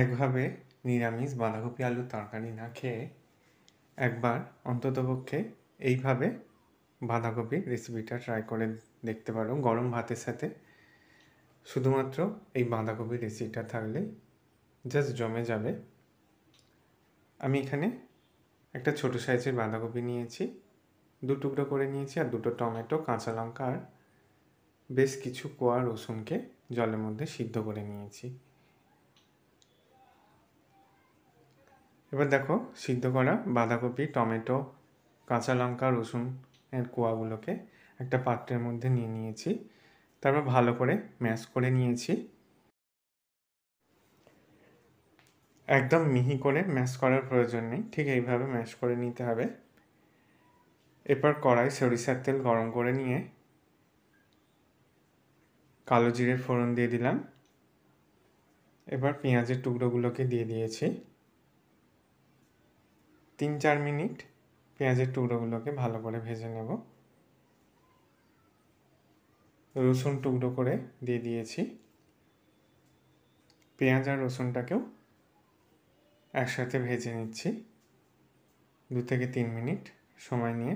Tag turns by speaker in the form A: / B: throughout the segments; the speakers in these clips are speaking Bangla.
A: একভাবে নিরামিষ বাঁধাকপি আলুর তরকারি না খেয়ে একবার অন্ততপক্ষে এইভাবে বাঁধাকপির রেসিপিটা ট্রাই করে দেখতে পারো গরম ভাতের সাথে শুধুমাত্র এই বাঁধাকপির রেসিপিটা থাকলে জাস্ট জমে যাবে আমি এখানে একটা ছোটো সাইজের বাঁধাকপি নিয়েছি দু টুকরো করে নিয়েছি আর দুটো টমেটো কাঁচা লঙ্কা আর বেশ কিছু কোয়া রসুনকে জলের মধ্যে সিদ্ধ করে নিয়েছি এবার দেখো সিদ্ধ করা বাঁধাকপি টমেটো কাঁচা লঙ্কা রসুন এর কোয়াগুলোকে একটা পাত্রের মধ্যে নিয়ে নিয়েছি তারপর ভালো করে ম্যাশ করে নিয়েছি একদম মিহি করে ম্যাশ করার প্রয়োজন নেই ঠিক এইভাবে ম্যাশ করে নিতে হবে এরপর কড়াই সরিষার তেল গরম করে নিয়ে কালো জিরের ফোড়ন দিয়ে দিলাম এবার পেঁয়াজের টুকরোগুলোকে দিয়ে দিয়েছি তিন চার মিনিট পেঁয়াজের টুকরোগুলোকে ভালো করে ভেজে নেব রসুন টুকরো করে দিয়ে দিয়েছি পেঁয়াজ আর রসুনটাকেও একসাথে ভেজে নিচ্ছি দু থেকে তিন মিনিট সময় নিয়ে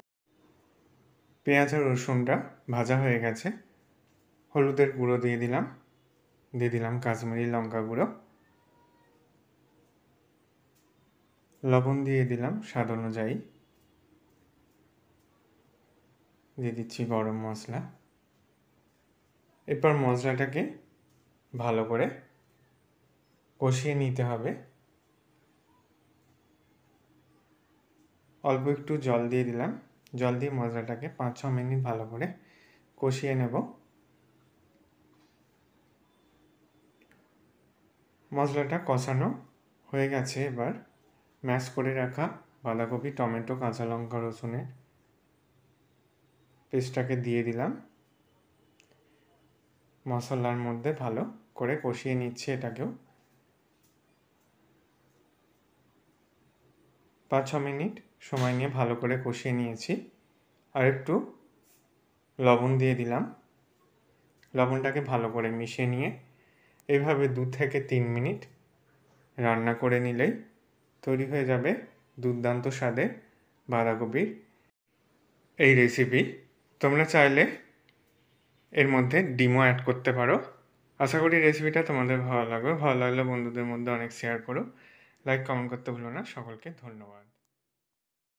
A: পেঁয়াজ আর রসুনটা ভাজা হয়ে গেছে হলুদের গুঁড়ো দিয়ে দিলাম দিয়ে দিলাম কাশ্মীরি লঙ্কা গুঁড়ো লবণ দিয়ে দিলাম স্বাদ অনুযায়ী দিয়ে দিচ্ছি গরম মশলা এরপর মশলাটাকে ভালো করে কষিয়ে নিতে হবে অল্প একটু জল দিয়ে দিলাম জল দিয়ে মশলাটাকে পাঁচ ছ মিনিট ভালো করে কষিয়ে নেব মশলাটা কষানো হয়ে গেছে এবার ম্যাশ করে রাখা বাঁধাকপি টমেটো কাঁচা লঙ্কা রসুনের পেস্টটাকে দিয়ে দিলাম মশলার মধ্যে ভালো করে কষিয়ে নিচ্ছি এটাকেও পাঁচ ছ মিনিট সময় নিয়ে ভালো করে কষিয়ে নিয়েছি আর একটু লবণ দিয়ে দিলাম লবণটাকে ভালো করে মিশিয়ে নিয়ে এভাবে দু থেকে তিন মিনিট রান্না করে নিলেই তৈরি হয়ে যাবে দুর্দান্ত স্বাদে বাঁধাকপির এই রেসিপি তোমরা চাইলে এর মধ্যে ডিমও অ্যাড করতে পারো আশা করি রেসিপিটা তোমাদের ভালো লাগবে ভালো লাগলে বন্ধুদের মধ্যে অনেক শেয়ার করো লাইক কমেন্ট করতে ভুলো না সকলকে ধন্যবাদ